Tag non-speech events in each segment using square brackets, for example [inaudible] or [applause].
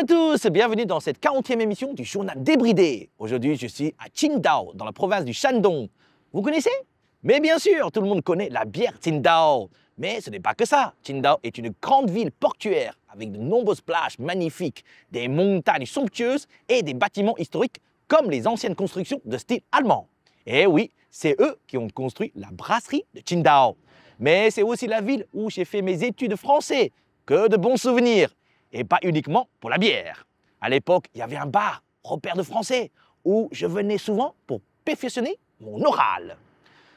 à tous, bienvenue dans cette 40e émission du journal débridé. Aujourd'hui, je suis à Qingdao, dans la province du Shandong. Vous connaissez Mais bien sûr, tout le monde connaît la bière Qingdao. Mais ce n'est pas que ça. Qingdao est une grande ville portuaire avec de nombreuses plages magnifiques, des montagnes somptueuses et des bâtiments historiques comme les anciennes constructions de style allemand. Et eh oui, c'est eux qui ont construit la brasserie de Qingdao. Mais c'est aussi la ville où j'ai fait mes études français. Que de bons souvenirs et pas uniquement pour la bière. À l'époque, il y avait un bar, repère de français, où je venais souvent pour perfectionner mon oral.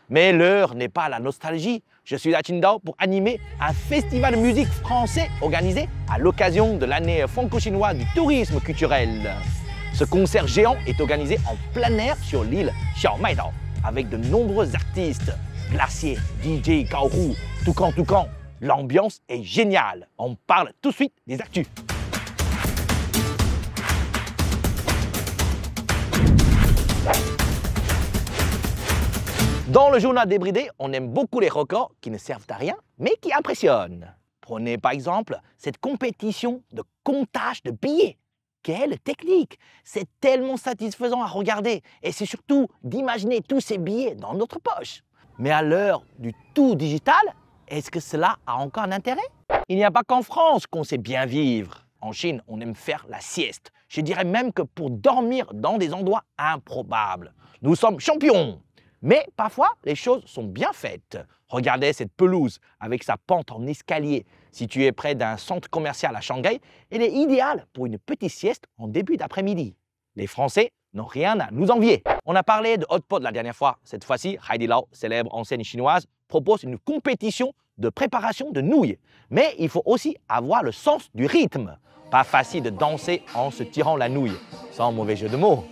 Mais l'heure n'est pas la nostalgie. Je suis à Qingdao pour animer un festival de musique français organisé à l'occasion de l'année franco-chinoise du tourisme culturel. Ce concert géant est organisé en plein air sur l'île Xiaomaidao avec de nombreux artistes. glaciers, DJ Kaoru, Toucan Toucan, L'ambiance est géniale. On parle tout de suite des actus. Dans le journal débridé, on aime beaucoup les records qui ne servent à rien, mais qui impressionnent. Prenez par exemple cette compétition de comptage de billets. Quelle technique C'est tellement satisfaisant à regarder et c'est surtout d'imaginer tous ces billets dans notre poche. Mais à l'heure du tout digital, est-ce que cela a encore un intérêt Il n'y a pas qu'en France qu'on sait bien vivre. En Chine, on aime faire la sieste. Je dirais même que pour dormir dans des endroits improbables. Nous sommes champions. Mais parfois, les choses sont bien faites. Regardez cette pelouse avec sa pente en escalier. Située près d'un centre commercial à Shanghai, elle est idéale pour une petite sieste en début d'après-midi. Les Français n'ont rien à nous envier. On a parlé de hot pot la dernière fois. Cette fois-ci, Heidi Lao, célèbre enseigne chinoise, propose une compétition de préparation de nouilles. Mais il faut aussi avoir le sens du rythme. Pas facile de danser en se tirant la nouille, sans mauvais jeu de mots.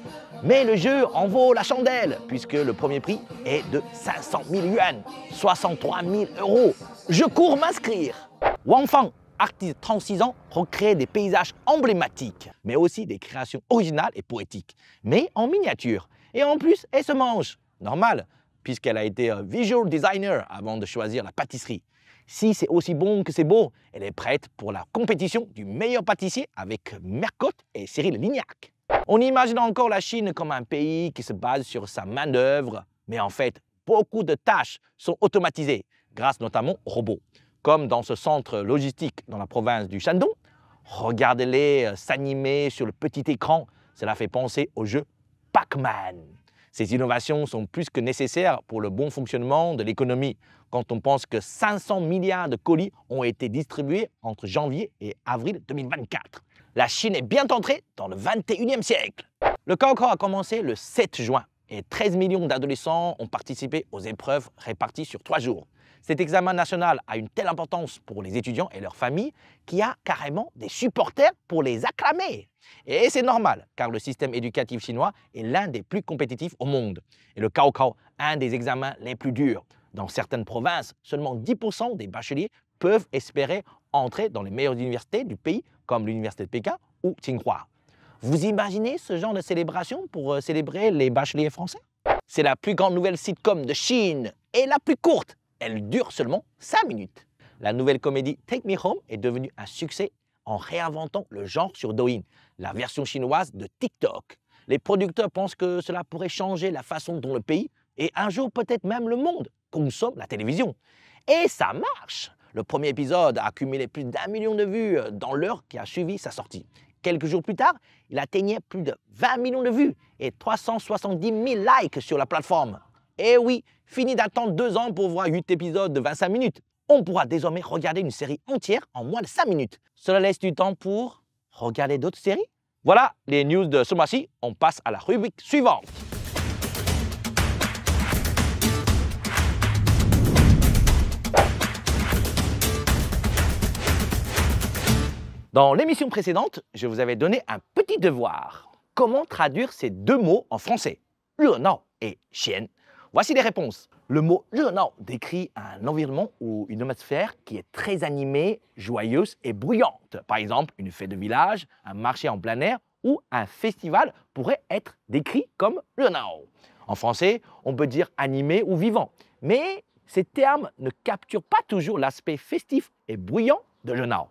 Mais le jeu en vaut la chandelle, puisque le premier prix est de 500 000 yuans, 63 000 euros. Je cours m'inscrire. Wang Fang, artiste 36 ans, recrée des paysages emblématiques, mais aussi des créations originales et poétiques, mais en miniature. Et en plus, elle se mange. Normal, puisqu'elle a été euh, visual designer avant de choisir la pâtisserie. Si c'est aussi bon que c'est beau, elle est prête pour la compétition du meilleur pâtissier avec Mercotte et Cyril Lignac. On imagine encore la Chine comme un pays qui se base sur sa main-d'œuvre, mais en fait, beaucoup de tâches sont automatisées, grâce notamment aux robots. Comme dans ce centre logistique dans la province du Shandong, regardez-les euh, s'animer sur le petit écran, cela fait penser au jeu Pac-Man. Ces innovations sont plus que nécessaires pour le bon fonctionnement de l'économie, quand on pense que 500 milliards de colis ont été distribués entre janvier et avril 2024. La Chine est bien entrée dans le 21e siècle. Le Kaokao a commencé le 7 juin et 13 millions d'adolescents ont participé aux épreuves réparties sur trois jours. Cet examen national a une telle importance pour les étudiants et leurs familles qu'il y a carrément des supporters pour les acclamer. Et c'est normal, car le système éducatif chinois est l'un des plus compétitifs au monde. Et le Cao Cao, un des examens les plus durs. Dans certaines provinces, seulement 10% des bacheliers peuvent espérer entrer dans les meilleures universités du pays, comme l'université de Pékin ou Tsinghua. Vous imaginez ce genre de célébration pour euh, célébrer les bacheliers français C'est la plus grande nouvelle sitcom de Chine et la plus courte elle dure seulement 5 minutes. La nouvelle comédie Take Me Home est devenue un succès en réinventant le genre sur Douyin, la version chinoise de TikTok. Les producteurs pensent que cela pourrait changer la façon dont le pays, et un jour peut-être même le monde, consomme la télévision. Et ça marche Le premier épisode a accumulé plus d'un million de vues dans l'heure qui a suivi sa sortie. Quelques jours plus tard, il atteignait plus de 20 millions de vues et 370 000 likes sur la plateforme. Eh oui, fini d'attendre deux ans pour voir huit épisodes de 25 minutes. On pourra désormais regarder une série entière en moins de 5 minutes. Cela laisse du temps pour regarder d'autres séries. Voilà les news de ce mois-ci. On passe à la rubrique suivante. Dans l'émission précédente, je vous avais donné un petit devoir. Comment traduire ces deux mots en français? Lunan et chien Voici les réponses. Le mot nao décrit un environnement ou une atmosphère qui est très animée, joyeuse et bruyante. Par exemple, une fête de village, un marché en plein air ou un festival pourrait être décrit comme nao. En français, on peut dire animé ou vivant, mais ces termes ne capturent pas toujours l'aspect festif et bruyant de nao.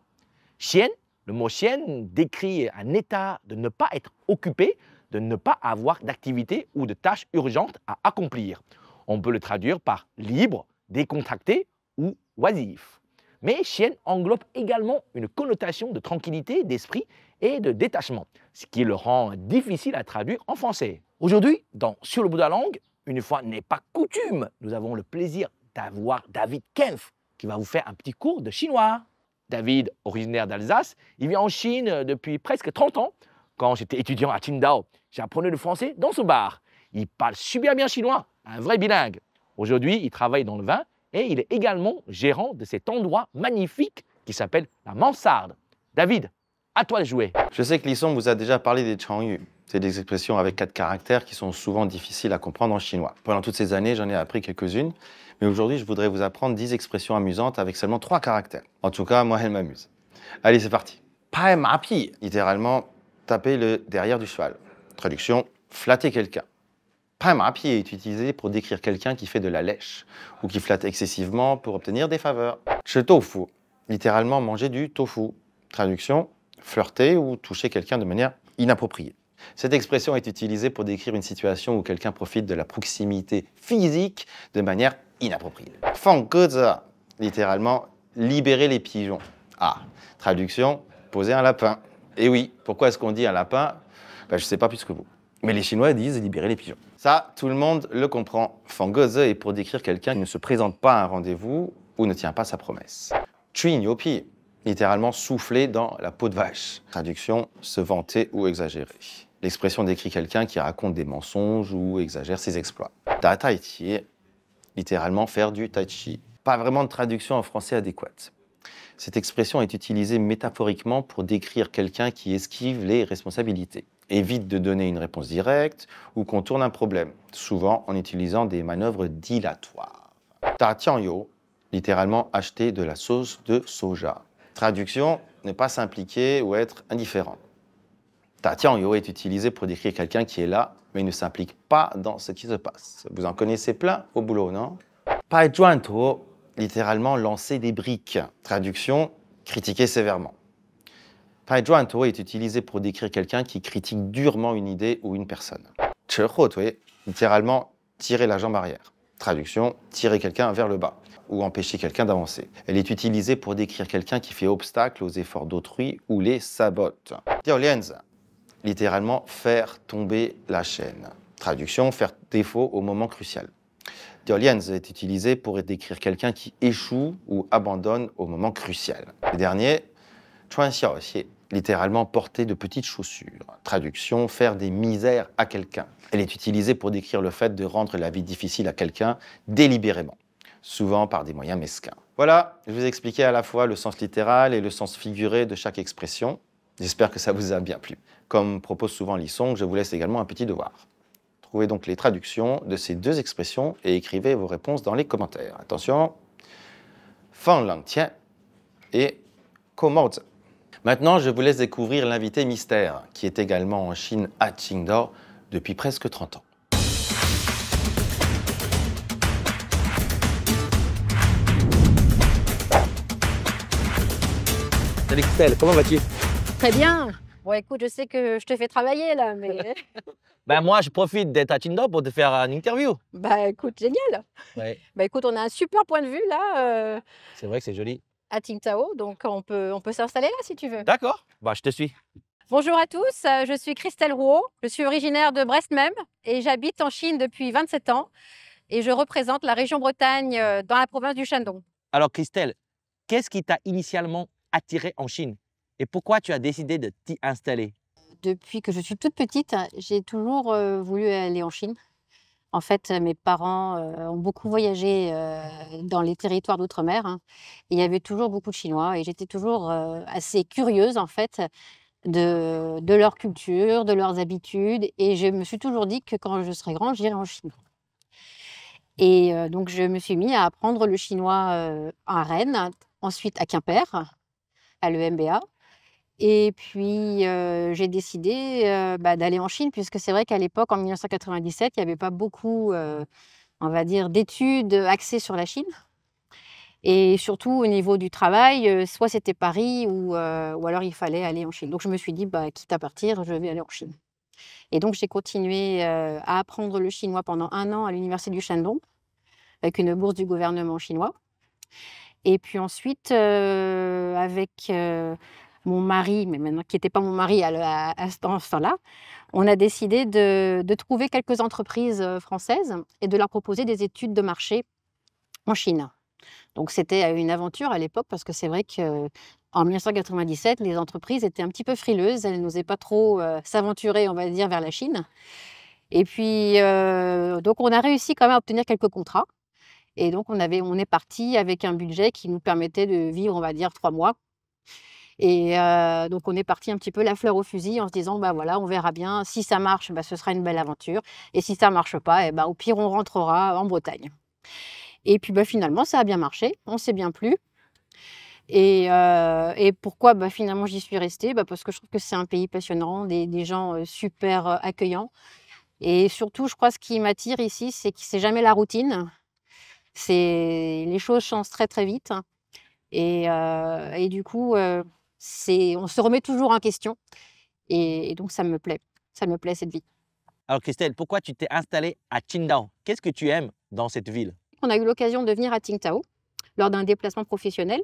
Chien, le mot chien décrit un état de ne pas être occupé, de ne pas avoir d'activité ou de tâches urgentes à accomplir. On peut le traduire par libre, décontracté ou oisif. Mais chien englobe également une connotation de tranquillité, d'esprit et de détachement, ce qui le rend difficile à traduire en français. Aujourd'hui, dans Sur le bout de la langue, une fois n'est pas coutume, nous avons le plaisir d'avoir David Kempf qui va vous faire un petit cours de chinois. David, originaire d'Alsace, il vit en Chine depuis presque 30 ans quand j'étais étudiant à Qingdao. J'apprenais le français dans ce bar. Il parle super bien chinois, un vrai bilingue. Aujourd'hui, il travaille dans le vin et il est également gérant de cet endroit magnifique qui s'appelle la Mansarde. David, à toi de jouer. Je sais que Lisson vous a déjà parlé des Changyu. C'est des expressions avec quatre caractères qui sont souvent difficiles à comprendre en chinois. Pendant toutes ces années, j'en ai appris quelques-unes, mais aujourd'hui, je voudrais vous apprendre dix expressions amusantes avec seulement trois caractères. En tout cas, moi, elles m'amusent. Allez, c'est parti. Pai ma pi, littéralement taper le derrière du cheval. Traduction, flatter quelqu'un. pied est utilisé pour décrire quelqu'un qui fait de la lèche ou qui flatte excessivement pour obtenir des faveurs. tofu. littéralement manger du tofu. Traduction, flirter ou toucher quelqu'un de manière inappropriée. Cette expression est utilisée pour décrire une situation où quelqu'un profite de la proximité physique de manière inappropriée. Fangkeza, littéralement libérer les pigeons. Ah, traduction, poser un lapin. Et eh oui, pourquoi est-ce qu'on dit un lapin ben, Je ne sais pas plus que vous. Mais les Chinois disent libérer les pigeons. Ça, tout le monde le comprend. Fangose est pour décrire quelqu'un qui ne se présente pas à un rendez-vous ou ne tient pas sa promesse. Chuinyopi, littéralement souffler dans la peau de vache. Traduction, se vanter ou exagérer. L'expression décrit quelqu'un qui raconte des mensonges ou exagère ses exploits. Ta chi, littéralement faire du tai chi. Pas vraiment de traduction en français adéquate. Cette expression est utilisée métaphoriquement pour décrire quelqu'un qui esquive les responsabilités, évite de donner une réponse directe ou contourne un problème, souvent en utilisant des manœuvres dilatoires. Ta yo littéralement acheter de la sauce de soja. Traduction, ne pas s'impliquer ou être indifférent. Ta yo est utilisé pour décrire quelqu'un qui est là, mais ne s'implique pas dans ce qui se passe. Vous en connaissez plein au boulot, non? littéralement lancer des briques. Traduction, critiquer sévèrement. joint est utilisé pour décrire quelqu'un qui critique durement une idée ou une personne. Chehotwe, littéralement tirer la jambe arrière. Traduction, tirer quelqu'un vers le bas ou empêcher quelqu'un d'avancer. Elle est utilisée pour décrire quelqu'un qui fait obstacle aux efforts d'autrui ou les sabote. littéralement faire tomber la chaîne. Traduction, faire défaut au moment crucial. Dioliens est utilisé pour décrire quelqu'un qui échoue ou abandonne au moment crucial. Le dernier, Chuan littéralement porter de petites chaussures. Traduction, faire des misères à quelqu'un. Elle est utilisée pour décrire le fait de rendre la vie difficile à quelqu'un délibérément, souvent par des moyens mesquins. Voilà, je vous ai expliqué à la fois le sens littéral et le sens figuré de chaque expression. J'espère que ça vous a bien plu. Comme propose souvent Lissong, je vous laisse également un petit devoir. Trouvez donc les traductions de ces deux expressions et écrivez vos réponses dans les commentaires. Attention, lang tian et zi. Maintenant, je vous laisse découvrir l'invité mystère, qui est également en Chine à Qingdao depuis presque 30 ans. Salut Christelle, comment vas-tu Très bien, Bon, écoute, je sais que je te fais travailler là, mais. [laughs] [laughs] ben moi, je profite d'être à Tinder pour te faire une interview. Bah écoute, génial. Bah écoute, on a un super point de vue là. Euh, c'est vrai que c'est joli. À Tingtao, donc on peut, on peut s'installer là si tu veux. D'accord. Bah je te suis. Bonjour à tous, euh, je suis Christelle Rouault. Je suis originaire de Brest même et j'habite en Chine depuis 27 ans et je représente la région Bretagne euh, dans la province du Shandong. Alors Christelle, qu'est-ce qui t'a initialement attirée en Chine et pourquoi tu as décidé de t'y installer Depuis que je suis toute petite, hein, j'ai toujours voulu aller en Chine. En fait, mes parents ont beaucoup voyagé dans les territoires d'outre-mer. Hein. il y avait toujours beaucoup de Chinois. Et j'étais toujours assez curieuse, en fait, de, de, leur culture, de leurs habitudes. Et je me suis toujours dit que quand je serai grande, j'irai en Chine. Et donc, je me suis mis à apprendre le chinois à Rennes, ensuite à Quimper, à l'EMBA. Et puis, j'ai décidé bah, d'aller en Chine, puisque c'est vrai qu'à l'époque, en 1997, il n'y avait pas beaucoup, on va dire, d'études axées sur la Chine. Et surtout, au niveau du travail, soit c'était Paris ou, ou, alors il fallait aller en Chine. Donc, je me suis dit, bah, quitte à partir, je vais aller en Chine. Et donc, j'ai continué à apprendre le chinois pendant un an à l'université du Shandong, avec une bourse du gouvernement chinois. Et puis ensuite, avec mon mari, mais maintenant qui n'était pas mon mari à, l'instant ce temps-là, on a décidé de, trouver quelques entreprises euh, françaises et de leur proposer des études de marché en Chine. Donc c'était euh, une aventure à l'époque parce que c'est vrai que en 1997, les entreprises étaient un petit peu frileuses, elles n'osaient pas trop euh, s'aventurer, on va dire, vers la Chine. Et puis donc on a réussi quand même à obtenir quelques contrats. Et donc on avait, on est parti avec un budget qui nous permettait de vivre, on va dire, trois mois. Et euh, donc, on est parti un petit peu la fleur au fusil en se disant, bah voilà, on verra bien. Si ça marche, bah, ce sera une belle aventure. Et si ça marche pas, et eh bah, ben, au pire, on rentrera en Bretagne. Et puis, bah, finalement, ça a bien marché. On s'est bien plu. Et, euh, et, pourquoi bah, finalement j'y suis restée bah, Parce que je trouve que c'est un pays passionnant, des, gens euh, super accueillants. Et surtout, je crois ce qui m'attire ici, c'est que c'est jamais la routine. C'est les choses changent très très vite. Et, et du coup, on se remet toujours en question. Et, donc, ça me plaît. Ça me plaît, cette vie. Alors, Christelle, pourquoi tu t'es installée à Qingdao Qu'est-ce que tu aimes dans cette ville On a eu l'occasion de venir à Qingdao lors d'un déplacement professionnel.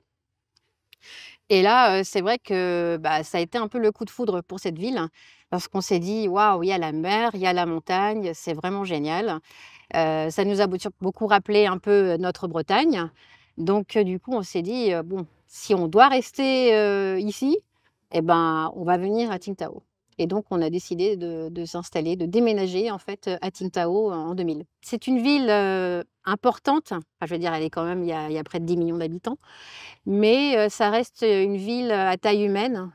Et là, euh, c'est vrai que bah, ça a été un peu le coup de foudre pour cette ville, lorsqu'on parce qu'on s'est dit waouh, il y a la mer, il y a la montagne, c'est vraiment génial. Euh, ça nous a beaucoup rappelé un peu notre Bretagne. Donc, euh, du coup, on s'est dit bon, si on doit rester ici, eh ben, on va venir à Tingtao. Et donc, on a décidé de, s'installer, de déménager en fait à Tingtao en 2000. C'est une ville importante. je veux dire, elle est quand même, il y a, près de 10 millions d'habitants, mais ça reste une ville à taille humaine.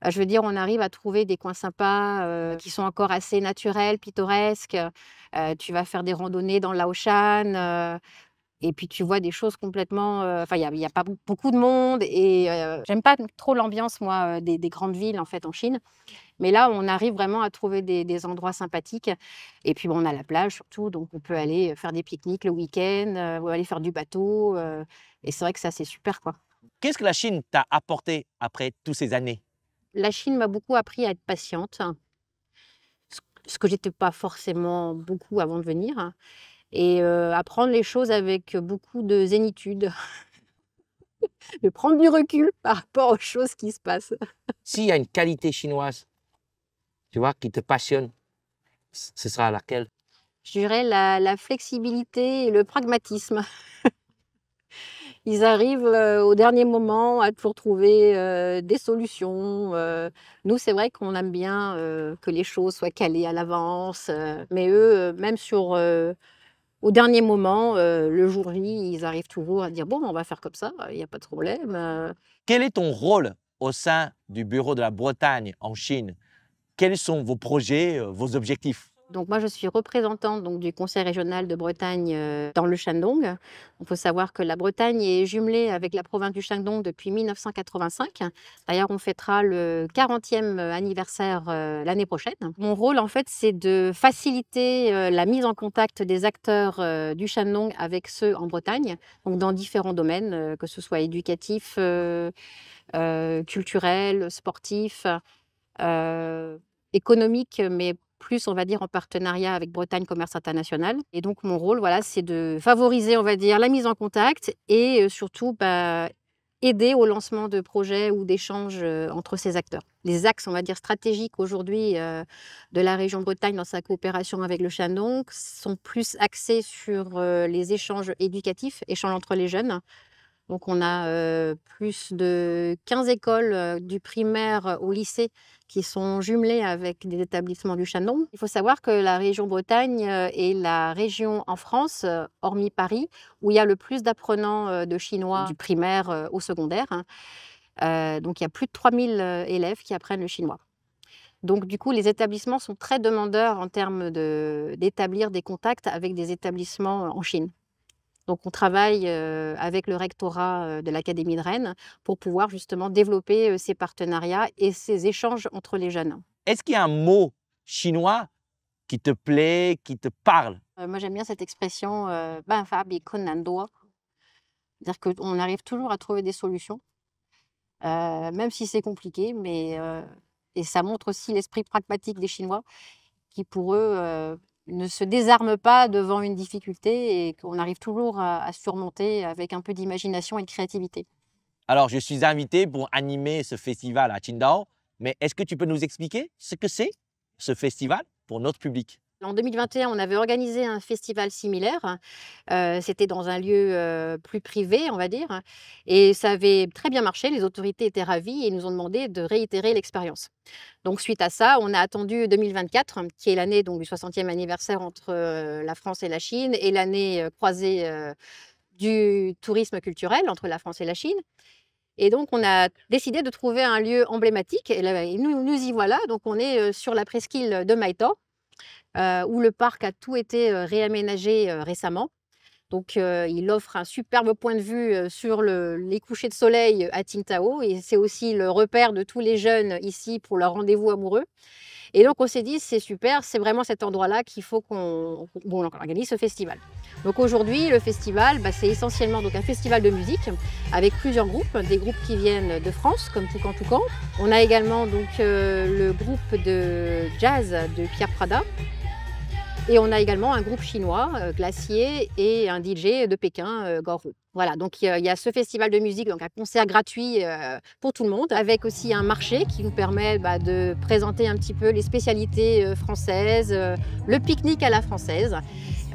Bah, je veux dire, on arrive à trouver des coins sympas qui sont encore assez naturels, pittoresques. tu vas faire des randonnées dans l'Aoshan. Et puis tu vois des choses complètement. Euh, enfin, il n'y a, pas beaucoup de monde. Et euh, j'aime pas trop l'ambiance, moi, euh, des, grandes villes, en fait, en Chine. Mais là, on arrive vraiment à trouver des, endroits sympathiques. Et puis, bon, on a la plage surtout. Donc, on peut aller faire des pique-niques le week-end, ou aller faire du bateau. et c'est vrai que ça, c'est super, quoi. Qu'est-ce que la Chine t'a apporté après toutes ces années La Chine m'a beaucoup appris à être patiente, ce que j'étais pas forcément beaucoup avant de venir hein, et apprendre les choses avec beaucoup de zénitude. [laughs] de prendre du recul par rapport aux choses qui se passent. S'il y a une qualité chinoise, tu vois, qui te passionne, ce sera laquelle Je dirais la, flexibilité et le pragmatisme. [laughs] Ils arrivent au dernier moment à toujours trouver des solutions. nous, c'est vrai qu'on aime bien que les choses soient calées à l'avance, mais eux, même sur au dernier moment, euh, le jour J, ils arrivent toujours à dire bon, on va faire comme ça, il n'y a pas de problème. Euh. Quel est ton rôle au sein du bureau de la Bretagne en Chine Quels sont vos projets, euh, vos objectifs donc moi, je suis représentante donc, du Conseil régional de Bretagne euh, dans le Shandong. Il faut savoir que la Bretagne est jumelée avec la province du Shandong depuis 1985. D'ailleurs, on fêtera le 40e euh, anniversaire euh, l'année prochaine. Mon rôle, en fait, c'est de faciliter la mise en contact des acteurs du Shandong avec ceux en Bretagne, donc dans différents domaines, que ce soit éducatif, culturel, sportif économique, mais plus, on va dire, en partenariat avec Bretagne Commerce International. Et donc, mon rôle, voilà, c'est de favoriser, on va dire, la mise en contact et euh, surtout bah, aider au lancement de projets ou d'échanges euh, entre ces acteurs. Les axes, on va dire, stratégiques aujourd'hui euh, de la région Bretagne dans sa coopération avec le Chandon sont plus axés sur les échanges éducatifs, échanges entre les jeunes, donc on a plus de 15 écoles du primaire au lycée qui sont jumelées avec des établissements du Shandong. Il faut savoir que la région Bretagne est la région en France, hormis Paris, où il y a le plus d'apprenants de chinois du primaire au secondaire. Hein. donc il y a plus de 3000 élèves qui apprennent le chinois. Donc, du coup, les établissements sont très demandeurs en termes d'établir des contacts avec des établissements en Chine. Donc, on travaille avec le rectorat de l'Académie de Rennes pour pouvoir justement développer ces partenariats et ces échanges entre les jeunes. Est-ce qu'il y a un mot chinois qui te plaît, qui te parle Moi, j'aime bien cette expression ben Fabi do C'est-à-dire qu'on arrive toujours à trouver des solutions, même si c'est compliqué, mais et ça montre aussi l'esprit pragmatique des Chinois, qui pour eux, ne se désarme pas devant une difficulté et qu'on arrive toujours à, surmonter avec un peu d'imagination et de créativité. Alors, je suis invité pour animer ce festival à Qingdao, mais est-ce que tu peux nous expliquer ce que c'est ce festival pour notre public en 2021, on avait organisé un festival similaire. Euh, c'était dans un lieu euh, plus privé, on va dire. Et ça avait très bien marché. Les autorités étaient ravies et nous ont demandé de réitérer l'expérience. Donc, suite à ça, on a attendu 2024, qui est l'année du 60e anniversaire entre euh, la France et la Chine et l'année croisée du tourisme culturel entre la France et la Chine. Et donc, on a décidé de trouver un lieu emblématique. Et, nous, y voilà. Donc, on est sur la presqu'île de Maïtan euh, où le parc a tout été euh, réaménagé euh, récemment. Donc, il offre un superbe point de vue sur les couchers de soleil à Tintao Et c'est aussi le repère de tous les jeunes ici pour leur rendez-vous amoureux. Et donc, on s'est dit, c'est super, c'est vraiment cet endroit-là qu'il faut qu'on bon, organise ce festival. Donc, aujourd'hui, le festival, bah, c'est essentiellement donc, un festival de musique avec plusieurs groupes, des groupes qui viennent de France, comme Toucan Toucan. On a également donc, le groupe de jazz de Pierre Prada, et on a également un groupe chinois, euh, Glacier, et un DJ de Pékin, euh, Gorou. Voilà, donc il y a ce festival de musique, donc un concert gratuit euh, pour tout le monde, avec aussi un marché qui nous permet bah, de présenter un petit peu les spécialités françaises, le pique-nique à la française.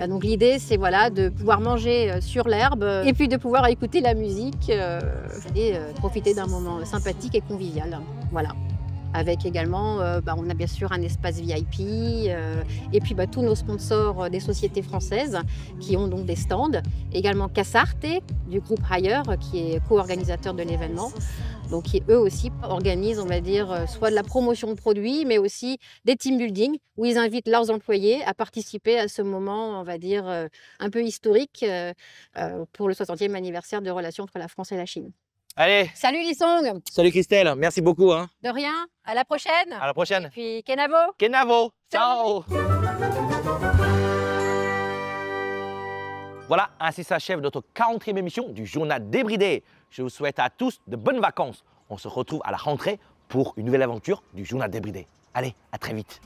donc l'idée, c'est voilà, de pouvoir manger sur l'herbe et puis de pouvoir écouter la musique et profiter d'un moment sympathique et convivial. Voilà avec également, euh, bah, on a bien sûr un espace VIP, euh, et puis bah, tous nos sponsors euh, des sociétés françaises qui ont donc des stands, également Casarte du groupe Higher qui est co-organisateur de l'événement, donc qui eux aussi organisent, on va dire, soit de la promotion de produits, mais aussi des team building où ils invitent leurs employés à participer à ce moment, on va dire, un peu historique pour le 60e anniversaire de relations entre la France et la Chine. Allez. Salut Lissong. Salut Christelle. Merci beaucoup. Hein. De rien. À la prochaine. À la prochaine. Et puis Kenavo. Kenavo. Ciao. Voilà, ainsi s'achève notre 40e émission du journal débridé. Je vous souhaite à tous de bonnes vacances. On se retrouve à la rentrée pour une nouvelle aventure du journal débridé. Allez, à très vite.